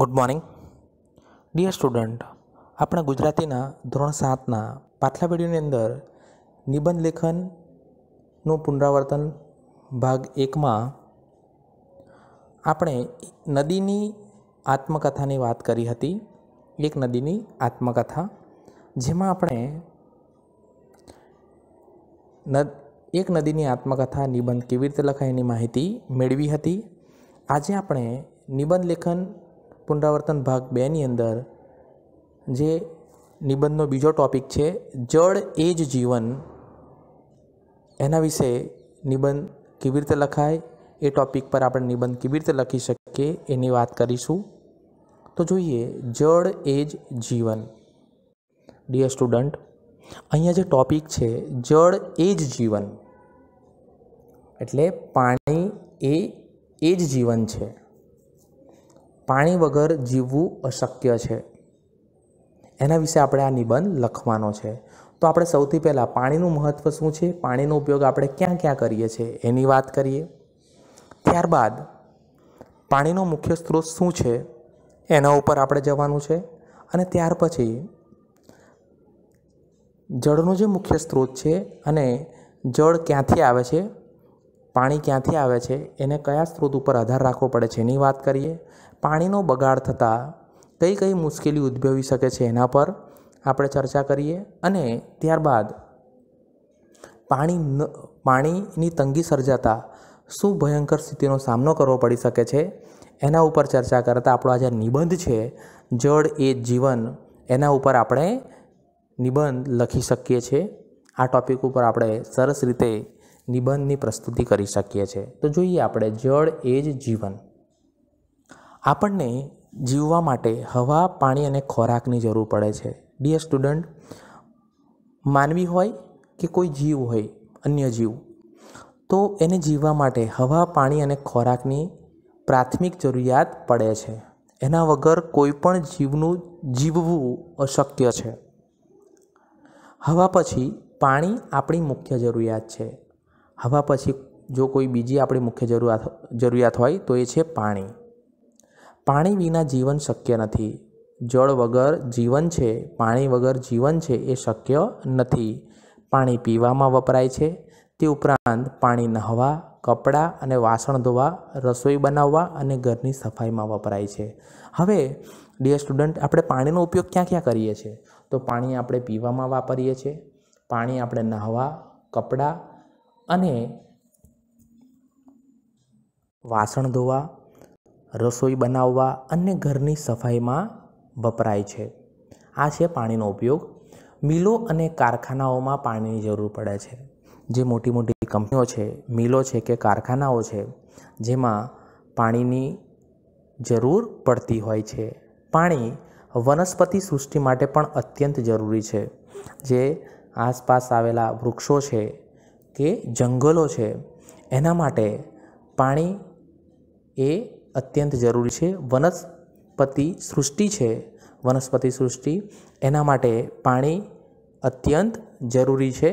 good morning dear student આપણે ગુજરાતીના ધોરણ સાતના પાછલા પેઢીની અંદર નિબંધ લેખનનું પુનરાવર્તન ભાગ એકમાં આપણે નદીની આત્મકથાની વાત કરી હતી એક નદીની આત્મકથા જેમાં આપણે એક નદીની આત્મકથા નિબંધ કેવી રીતે લખાય એની માહિતી મેળવી હતી આજે આપણે નિબંધ લેખન પુનરાવર્તન ભાગ બેની અંદર જે નિબંધનો બીજો ટૉપિક છે જળ એ જ જીવન એના વિશે નિબંધ કેવી રીતે લખાય એ ટૉપિક પર આપણે નિબંધ કેવી રીતે લખી શકીએ એની વાત કરીશું તો જોઈએ જળ એ જ જીવન ડિયર સ્ટુડન્ટ અહીંયા જે ટૉપિક છે જળ એ જ જીવન એટલે પાણી એ એ જ જીવન છે પાણી વગર જીવવું અશક્ય છે એના વિશે આપણે આ નિબંધ લખવાનો છે તો આપણે સૌથી પહેલાં પાણીનું મહત્ત્વ શું છે પાણીનો ઉપયોગ આપણે ક્યાં ક્યાં કરીએ છીએ એની વાત કરીએ ત્યારબાદ પાણીનો મુખ્ય સ્ત્રોત શું છે એના ઉપર આપણે જવાનું છે અને ત્યાર પછી જળનો જે મુખ્ય સ્ત્રોત છે અને જળ ક્યાંથી આવે છે પાણી ક્યાંથી આવે છે એને કયા સ્ત્રોત ઉપર આધાર રાખવો પડે છે એની વાત કરીએ પાણીનો બગાડ થતાં કઈ કઈ મુશ્કેલી ઉદ્ભવી શકે છે એના પર આપણે ચર્ચા કરીએ અને ત્યારબાદ પાણી ન પાણીની તંગી સર્જાતા શું ભયંકર સ્થિતિનો સામનો કરવો પડી શકે છે એના ઉપર ચર્ચા કરતાં આપણો આ જે નિબંધ છે જળ એ જીવન એના ઉપર આપણે નિબંધ લખી શકીએ છીએ આ ટૉપિક ઉપર આપણે સરસ રીતે નિબંધની પ્રસ્તુતિ કરી શકીએ છીએ તો જોઈએ આપણે જળ એ જ જીવન આપણને જીવવા માટે હવા પાણી અને ખોરાકની જરૂર પડે છે ડિયર સ્ટુડન્ટ માનવી હોય કે કોઈ જીવ હોય અન્ય જીવ તો એને જીવવા માટે હવા પાણી અને ખોરાકની પ્રાથમિક જરૂરિયાત પડે છે એના વગર કોઈ પણ જીવનું જીવવું અશક્ય છે હવા પછી પાણી આપણી મુખ્ય જરૂરિયાત છે હવા પછી જો કોઈ બીજી આપણી મુખ્ય જરૂરિયાત જરૂરિયાત હોય તો એ છે પાણી પાણી વિના જીવન શક્ય નથી જળ વગર જીવન છે પાણી વગર જીવન છે એ શક્ય નથી પાણી પીવામાં વપરાય છે તે ઉપરાંત પાણી નહવા કપડાં અને વાસણ ધોવા રસોઈ બનાવવા અને ઘરની સફાઈમાં વપરાય છે હવે ડિયર સ્ટુડન્ટ આપણે પાણીનો ઉપયોગ ક્યાં ક્યાં કરીએ છીએ તો પાણી આપણે પીવામાં વાપરીએ છીએ પાણી આપણે નહવા કપડાં અને વાસણ ધોવા રસોઈ બનાવવા અને ઘરની સફાઈમાં વપરાય છે આ છે પાણીનો ઉપયોગ મિલો અને કારખાનાઓમાં પાણીની જરૂર પડે છે જે મોટી મોટી કંપનીઓ છે મિલો છે કે કારખાનાઓ છે જેમાં પાણીની જરૂર પડતી હોય છે પાણી વનસ્પતિ સૃષ્ટિ માટે પણ અત્યંત જરૂરી છે જે આસપાસ આવેલા વૃક્ષો છે કે જંગલો છે એના માટે પાણી એ અત્યંત જરૂરી છે વનસ્પતિ સૃષ્ટિ છે વનસ્પતિ સૃષ્ટિ એના માટે પાણી અત્યંત જરૂરી છે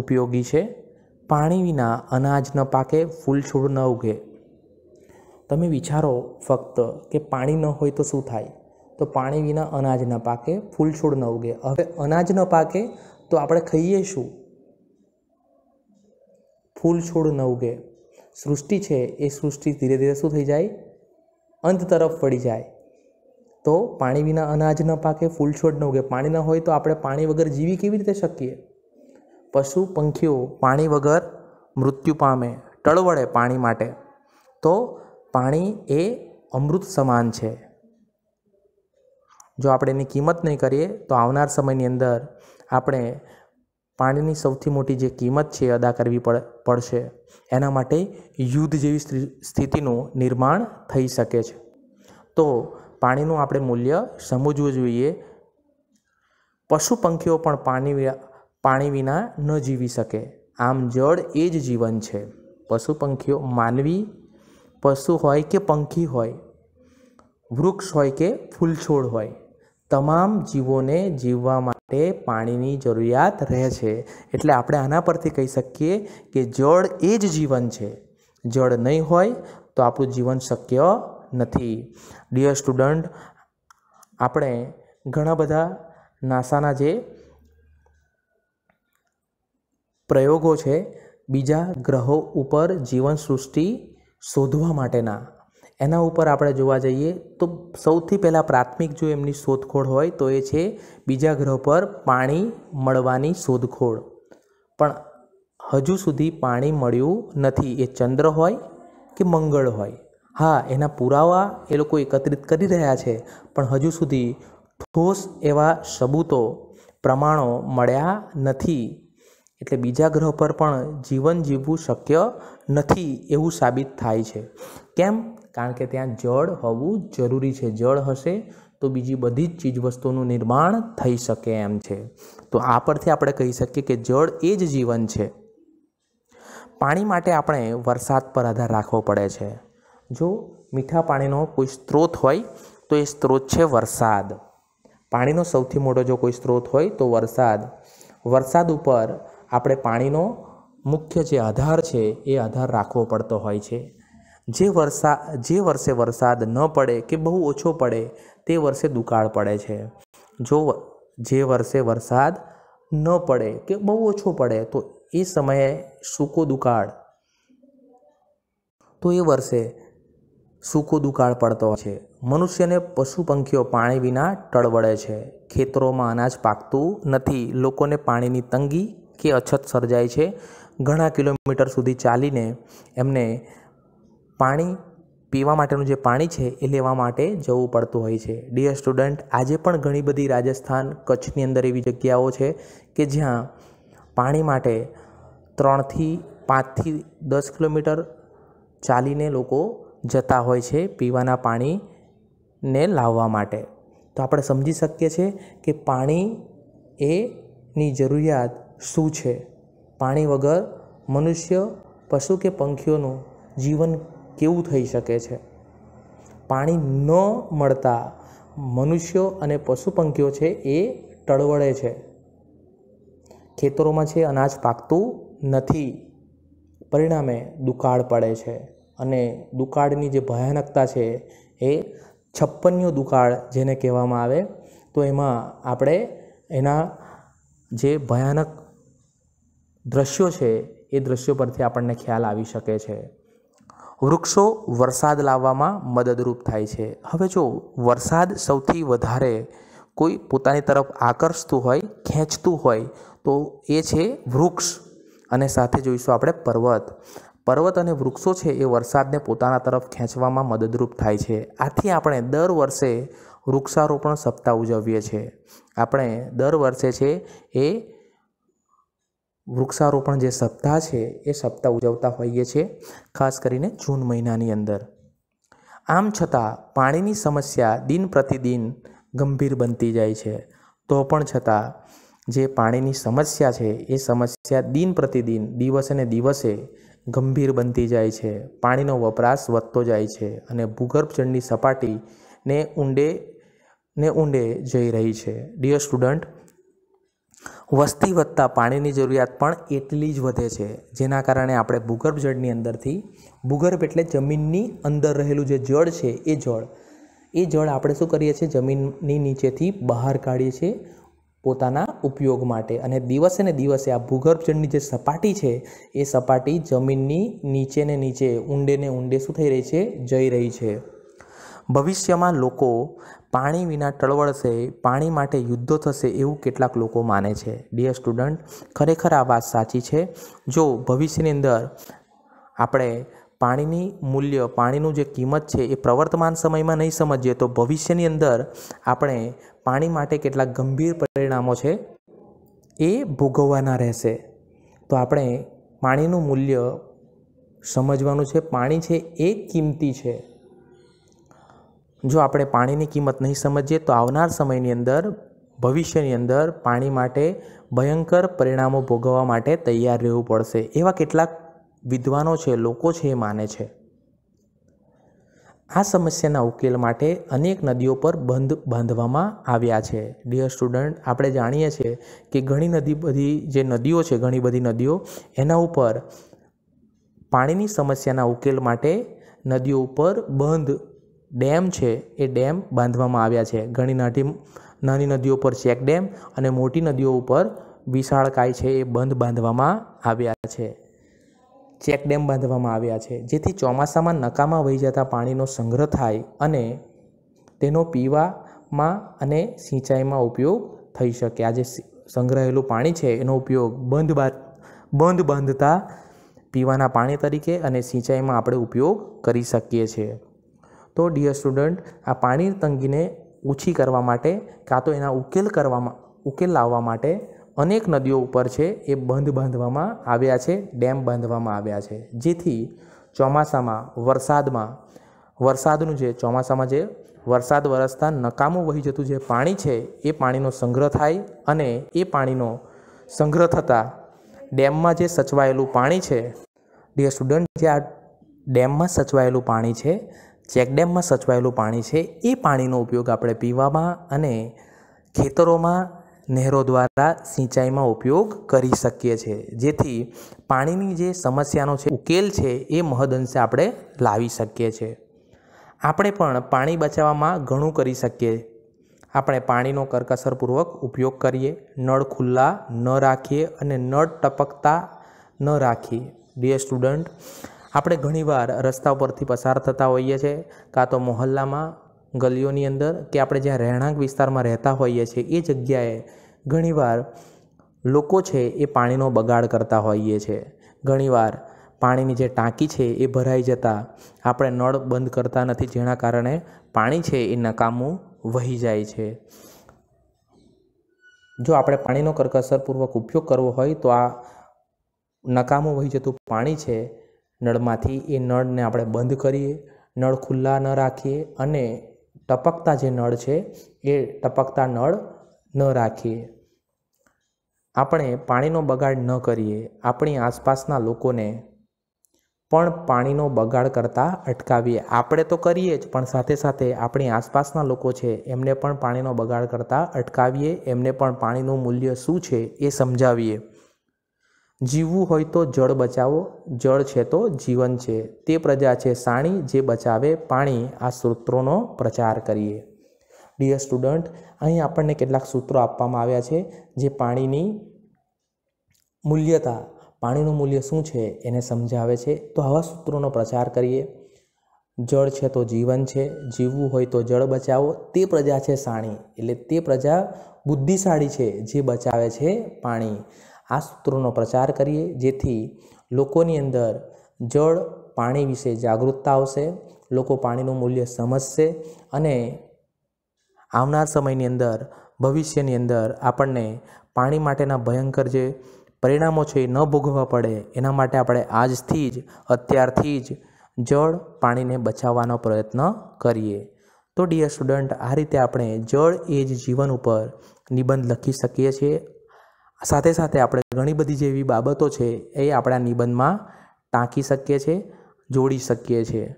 ઉપયોગી છે પાણી વિના અનાજ ન પાકે ફૂલ છોડ ન ઉગે તમે વિચારો ફક્ત કે પાણી ન હોય તો શું થાય તો પાણી વિના અનાજ ન પાકે ફૂલ છોડ ન ઉગે હવે અનાજ ન પાકે તો આપણે ખાઈએ શું ફૂલ છોડ ન ઉગે સૃષ્ટિ છે એ સૃષ્ટિ ધીરે ધીરે શું થઈ જાય અંત તરફ વળી જાય તો પાણી વિના અનાજ ન પાકે ફૂલ છોડ ન ઉગે પાણી ન હોય તો આપણે પાણી વગર જીવી કેવી રીતે શકીએ પશુ પંખીઓ પાણી વગર મૃત્યુ પામે ટળવળે પાણી માટે તો પાણી એ અમૃત સમાન છે જો આપણે એની કિંમત નહીં કરીએ તો આવનાર સમયની અંદર આપણે પાણીની સૌથી મોટી જે કિંમત છે અદા કરવી પડ પડશે એના માટે યુદ્ધ જેવી સ્થિતિનું નિર્માણ થઈ શકે છે તો પાણીનું આપણે મૂલ્ય સમજવું જોઈએ પશુ પંખીઓ પણ પાણી પાણી વિના ન જીવી શકે આમ જળ એ જ જીવન છે પશુ પંખીઓ માનવી પશુ હોય કે પંખી હોય વૃક્ષ હોય કે ફૂલ છોડ હોય તમામ જીવોને જીવવા માટે પાણીની જરૂરિયાત રહે છે એટલે આપણે આના પરથી કહી શકીએ કે જળ એ જ જીવન છે જળ નહીં હોય તો આપણું જીવન શક્ય નથી ડિયર સ્ટુડન્ટ આપણે ઘણા બધા નાસાના જે પ્રયોગો છે બીજા ગ્રહો ઉપર જીવન સૃષ્ટિ શોધવા માટેના એના ઉપર આપણે જોવા જઈએ તો સૌથી પહેલાં પ્રાથમિક જો એમની શોધખોળ હોય તો એ છે બીજા ગ્રહ પર પાણી મળવાની શોધખોળ પણ હજુ સુધી પાણી મળ્યું નથી એ ચંદ્ર હોય કે મંગળ હોય હા એના પુરાવા એ લોકો એકત્રિત કરી રહ્યા છે પણ હજુ સુધી ઠોસ એવા સબૂતો પ્રમાણો મળ્યા નથી એટલે બીજા ગ્રહ પર પણ જીવન જીવવું શક્ય નથી એવું સાબિત થાય છે કેમ કારણ કે ત્યાં જળ હોવું જરૂરી છે જળ હશે તો બીજી બધી જ ચીજવસ્તુનું નિર્માણ થઈ શકે એમ છે તો આ પરથી આપણે કહી શકીએ કે જળ એ જ જીવન છે પાણી માટે આપણે વરસાદ પર આધાર રાખવો પડે છે જો મીઠા પાણીનો કોઈ સ્ત્રોત હોય તો એ સ્ત્રોત છે વરસાદ પાણીનો સૌથી મોટો જો કોઈ સ્ત્રોત હોય તો વરસાદ વરસાદ ઉપર આપણે પાણીનો મુખ્ય જે આધાર છે એ આધાર રાખવો પડતો હોય છે જે વર્ષા જે વર્ષે વરસાદ ન પડે કે બહુ ઓછો પડે તે વર્ષે દુકાળ પડે છે જો જે વર્ષે વરસાદ ન પડે કે બહુ ઓછો પડે તો એ સમયે સૂકો દુકાળ તો એ વર્ષે સૂકો દુકાળ પડતો છે મનુષ્યને પશુ પંખીઓ પાણી વિના ટળવળે છે ખેતરોમાં અનાજ પાકતું નથી લોકોને પાણીની તંગી કે અછત સર્જાય છે ઘણા કિલોમીટર સુધી ચાલીને એમને પાણી પીવા માટેનું જે પાણી છે એ લેવા માટે જવું પડતું હોય છે ડિયર સ્ટુડન્ટ આજે પણ ઘણી બધી રાજસ્થાન કચ્છની અંદર એવી જગ્યાઓ છે કે જ્યાં પાણી માટે ત્રણથી પાંચથી દસ કિલોમીટર ચાલીને લોકો જતા હોય છે પીવાના પાણીને લાવવા માટે તો આપણે સમજી શકીએ છીએ કે પાણી એની જરૂરિયાત શું છે પાણી વગર મનુષ્ય પશુ કે પંખીઓનું જીવન કેવું થઈ શકે છે પાણી ન મળતા મનુષ્યો અને પશુ પંખીઓ છે એ ટળવળે છે ખેતરોમાં છે અનાજ પાકતું નથી પરિણામે દુકાળ પડે છે અને દુકાળની જે ભયાનકતા છે એ છપ્પનિયો દુકાળ જેને કહેવામાં આવે તો એમાં આપણે એના જે ભયાનક દ્રશ્યો છે એ દ્રશ્યો પરથી આપણને ખ્યાલ આવી શકે છે વૃક્ષો વરસાદ લાવવામાં મદદરૂપ થાય છે હવે જો વરસાદ સૌથી વધારે કોઈ પોતાની તરફ આકર્ષતું હોય ખેંચતું હોય તો એ છે વૃક્ષ અને સાથે જોઈશું આપણે પર્વત પર્વત અને વૃક્ષો છે એ વરસાદને પોતાના તરફ ખેંચવામાં મદદરૂપ થાય છે આથી આપણે દર વર્ષે વૃક્ષારોપણ સપ્તાહ ઉજવીએ છીએ આપણે દર વર્ષે છે એ વૃક્ષારોપણ જે સપ્તાહ છે એ સપ્તાહ ઉજવતા હોઈએ છીએ ખાસ કરીને જૂન મહિનાની અંદર આમ છતાં પાણીની સમસ્યા દિન પ્રતિદિન ગંભીર બનતી જાય છે તો પણ છતાં જે પાણીની સમસ્યા છે એ સમસ્યા દિન પ્રતિદિન દિવસે ને દિવસે ગંભીર બનતી જાય છે પાણીનો વપરાશ વધતો જાય છે અને ભૂગર્ભજળની સપાટીને ઊંડે ને ઊંડે જઈ રહી છે ડિયર સ્ટુડન્ટ વસ્તી વધતા પાણીની જરૂરિયાત પણ એટલી જ વધે છે જેના કારણે આપણે ભૂગર્ભ જળની અંદરથી ભૂગર્ભ એટલે જમીનની અંદર રહેલું જે જળ છે એ જળ એ જળ આપણે શું કરીએ છીએ જમીનની નીચેથી બહાર કાઢીએ છીએ પોતાના ઉપયોગ માટે અને દિવસે ને દિવસે આ ભૂગર્ભ જળની જે સપાટી છે એ સપાટી જમીનની નીચે ને નીચે ઊંડે ને ઊંડે શું થઈ રહી છે જઈ રહી છે ભવિષ્યમાં લોકો પાણી વિના ટળવળશે પાણી માટે યુદ્ધો થશે એવું કેટલાક લોકો માને છે ડિયર સ્ટુડન્ટ ખરેખર આ વાત સાચી છે જો ભવિષ્યની અંદર આપણે પાણીની મૂલ્ય પાણીનું જે કિંમત છે એ પ્રવર્તમાન સમયમાં નહીં સમજીએ તો ભવિષ્યની અંદર આપણે પાણી માટે કેટલાક ગંભીર પરિણામો છે એ ભોગવવાના રહેશે તો આપણે પાણીનું મૂલ્ય સમજવાનું છે પાણી છે એ કિંમતી છે જો આપણે પાણીની કિંમત નહીં સમજીએ તો આવનાર સમયની અંદર ભવિષ્યની અંદર પાણી માટે ભયંકર પરિણામો ભોગવવા માટે તૈયાર રહેવું પડશે એવા કેટલાક વિદ્વાનો છે લોકો છે એ માને છે આ સમસ્યાના ઉકેલ માટે અનેક નદીઓ પર બંધ બાંધવામાં આવ્યા છે ડિયર સ્ટુડન્ટ આપણે જાણીએ છીએ કે ઘણી નદી બધી જે નદીઓ છે ઘણી બધી નદીઓ એના ઉપર પાણીની સમસ્યાના ઉકેલ માટે નદીઓ ઉપર બંધ ડેમ છે એ ડેમ બાંધવામાં આવ્યા છે ઘણી નાટી નાની નદીઓ પર ચેક ડેમ અને મોટી નદીઓ ઉપર વિશાળ કાય છે એ બંધ બાંધવામાં આવ્યા છે ચેક ડેમ બાંધવામાં આવ્યા છે જેથી ચોમાસામાં નકામાં વહી જતા પાણીનો સંગ્રહ થાય અને તેનો પીવામાં અને સિંચાઈમાં ઉપયોગ થઈ શકે આજે સંગ્રહેલું પાણી છે એનો ઉપયોગ બંધ બંધ બાંધતા પીવાના પાણી તરીકે અને સિંચાઈમાં આપણે ઉપયોગ કરી શકીએ છીએ તો ડિયર સ્ટુડન્ટ આ પાણી તંગીને ઓછી કરવા માટે કાં તો એના ઉકેલ કરવામાં ઉકેલ લાવવા માટે અનેક નદીઓ ઉપર છે એ બંધ બાંધવામાં આવ્યા છે ડેમ બાંધવામાં આવ્યા છે જેથી ચોમાસામાં વરસાદમાં વરસાદનું જે ચોમાસામાં જે વરસાદ વરસતા નકામું વહી જતું જે પાણી છે એ પાણીનો સંગ્રહ થાય અને એ પાણીનો સંગ્રહ થતાં ડેમમાં જે સચવાયેલું પાણી છે ડિયર સ્ટુડન્ટ જે આ ડેમમાં સચવાયેલું પાણી છે ચેકડેમમાં સચવાયેલું પાણી છે એ પાણીનો ઉપયોગ આપણે પીવામાં અને ખેતરોમાં નહેરો દ્વારા સિંચાઈમાં ઉપયોગ કરી શકીએ છીએ જેથી પાણીની જે સમસ્યાનો છે ઉકેલ છે એ મહદઅંશે આપણે લાવી શકીએ છીએ આપણે પણ પાણી બચાવવામાં ઘણું કરી શકીએ આપણે પાણીનો કરકસરપૂર્વક ઉપયોગ કરીએ નળ ખુલ્લા ન રાખીએ અને નળ ટપકતા ન રાખીએ ડીએ સ્ટુડન્ટ આપણે ઘણીવાર રસ્તા પરથી પસાર થતા હોઈએ છીએ કાં તો મોહલ્લામાં ગલીઓની અંદર કે આપણે જ્યાં રહેણાંક વિસ્તારમાં રહેતા હોઈએ છીએ એ જગ્યાએ ઘણીવાર લોકો છે એ પાણીનો બગાડ કરતા હોઈએ છીએ ઘણીવાર પાણીની જે ટાંકી છે એ ભરાઈ જતાં આપણે નળ બંધ કરતા નથી જેના કારણે પાણી છે એ નકામું વહી જાય છે જો આપણે પાણીનો કરકસરપૂર્વક ઉપયોગ કરવો હોય તો આ નકામું વહી જતું પાણી છે નળમાંથી એ નળને આપણે બંધ કરીએ નળ ખુલ્લા ન રાખીએ અને ટપકતા જે નળ છે એ ટપકતા નળ ન રાખીએ આપણે પાણીનો બગાડ ન કરીએ આપણી આસપાસના લોકોને પણ પાણીનો બગાડ કરતાં અટકાવીએ આપણે તો કરીએ જ પણ સાથે સાથે આપણી આસપાસના લોકો છે એમને પણ પાણીનો બગાડ કરતાં અટકાવીએ એમને પણ પાણીનું મૂલ્ય શું છે એ સમજાવીએ જીવવું હોય તો જળ બચાવો જળ છે તો જીવન છે તે પ્રજા છે સાણી જે બચાવે પાણી આ સૂત્રોનો પ્રચાર કરીએ ડિયર સ્ટુડન્ટ અહીં આપણને કેટલાક સૂત્રો આપવામાં આવ્યા છે જે પાણીની મૂલ્યતા પાણીનું મૂલ્ય શું છે એને સમજાવે છે તો આવા સૂત્રોનો પ્રચાર કરીએ જળ છે તો જીવન છે જીવવું હોય તો જળ બચાવો તે પ્રજા છે સાણી એટલે તે પ્રજા બુદ્ધિશાળી છે જે બચાવે છે પાણી આ સૂત્રોનો પ્રચાર કરીએ જેથી લોકોની અંદર જળ પાણી વિશે જાગૃતતા આવશે લોકો પાણીનું મૂલ્ય સમજશે અને આવનાર સમયની અંદર ભવિષ્યની અંદર આપણને પાણી માટેના ભયંકર જે પરિણામો છે એ ન ભોગવવા પડે એના માટે આપણે આજથી જ અત્યારથી જ જળ પાણીને બચાવવાનો પ્રયત્ન કરીએ તો ડિયર સ્ટુડન્ટ આ રીતે આપણે જળ એ જ જીવન ઉપર નિબંધ લખી શકીએ છીએ સાથે સાથે આપણે ઘણી બધી જેવી બાબતો છે એ આપણા નિબંધમાં ટાંકી શકીએ છીએ જોડી શકીએ છીએ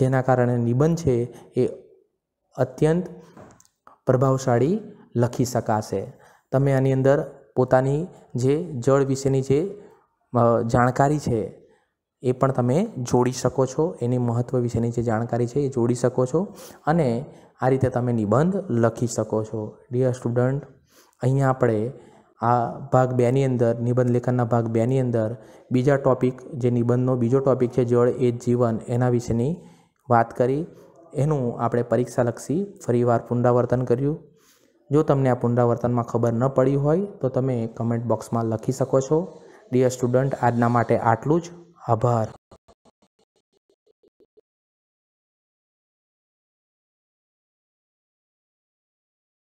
જેના કારણે નિબંધ છે એ અત્યંત પ્રભાવશાળી લખી શકાશે તમે આની અંદર પોતાની જે જળ વિશેની જે જાણકારી છે એ પણ તમે જોડી શકો છો એની મહત્ત્વ વિશેની જે જાણકારી છે એ જોડી શકો છો અને આ રીતે તમે નિબંધ લખી શકો છો ડિયર સ્ટુડન્ટ અહીંયા આપણે આ ભાગ બેની અંદર નિબંધ લેખનના ભાગ બેની અંદર બીજા ટોપિક જે નિબંધનો બીજો ટોપિક છે જળ એ જીવન એના વિશેની વાત કરી એનું આપણે પરીક્ષાલક્ષી ફરીવાર પુનરાવર્તન કર્યું જો તમને આ પુનરાવર્તનમાં ખબર ન પડી હોય તો તમે કમેન્ટ બોક્સમાં લખી શકો છો ડિયર સ્ટુડન્ટ આજના માટે આટલું જ આભાર